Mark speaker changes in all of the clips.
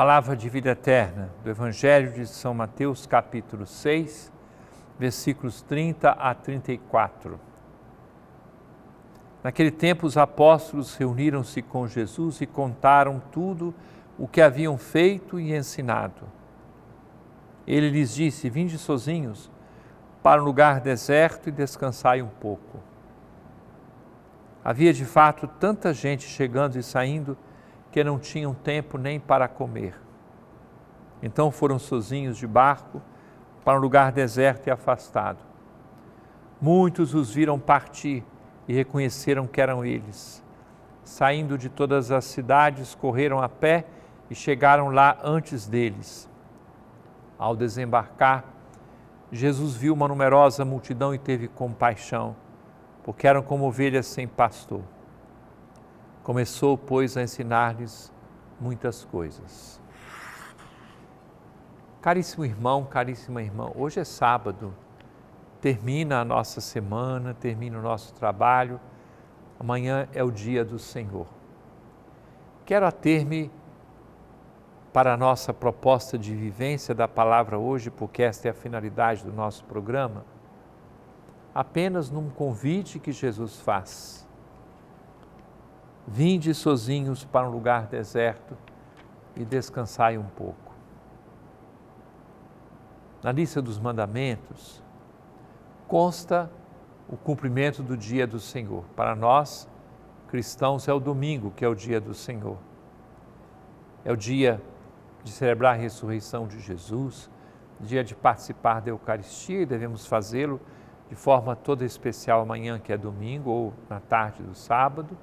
Speaker 1: Palavra de vida eterna do Evangelho de São Mateus, capítulo 6, versículos 30 a 34. Naquele tempo, os apóstolos reuniram-se com Jesus e contaram tudo o que haviam feito e ensinado. Ele lhes disse: Vinde sozinhos para um lugar deserto e descansai um pouco. Havia de fato tanta gente chegando e saindo que não tinham tempo nem para comer. Então foram sozinhos de barco para um lugar deserto e afastado. Muitos os viram partir e reconheceram que eram eles. Saindo de todas as cidades, correram a pé e chegaram lá antes deles. Ao desembarcar, Jesus viu uma numerosa multidão e teve compaixão, porque eram como ovelhas sem pastor. Começou, pois, a ensinar-lhes muitas coisas. Caríssimo irmão, caríssima irmã, hoje é sábado, termina a nossa semana, termina o nosso trabalho, amanhã é o dia do Senhor. Quero ater-me para a nossa proposta de vivência da palavra hoje, porque esta é a finalidade do nosso programa, apenas num convite que Jesus faz Vinde sozinhos para um lugar deserto e descansai um pouco. Na lista dos mandamentos consta o cumprimento do dia do Senhor. Para nós, cristãos, é o domingo que é o dia do Senhor. É o dia de celebrar a ressurreição de Jesus, dia de participar da Eucaristia e devemos fazê-lo de forma toda especial amanhã, que é domingo, ou na tarde do sábado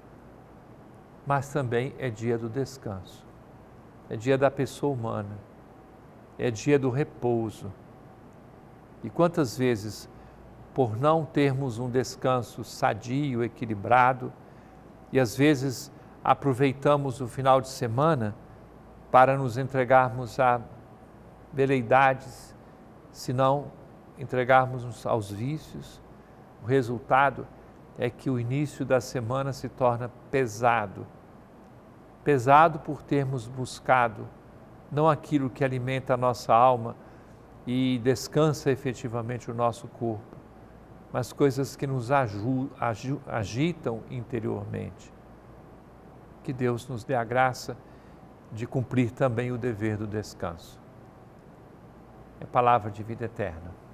Speaker 1: mas também é dia do descanso, é dia da pessoa humana, é dia do repouso. E quantas vezes, por não termos um descanso sadio, equilibrado, e às vezes aproveitamos o final de semana para nos entregarmos a veleidades, se não entregarmos-nos aos vícios, o resultado é que o início da semana se torna pesado pesado por termos buscado não aquilo que alimenta a nossa alma e descansa efetivamente o nosso corpo, mas coisas que nos agitam interiormente. Que Deus nos dê a graça de cumprir também o dever do descanso. É palavra de vida eterna.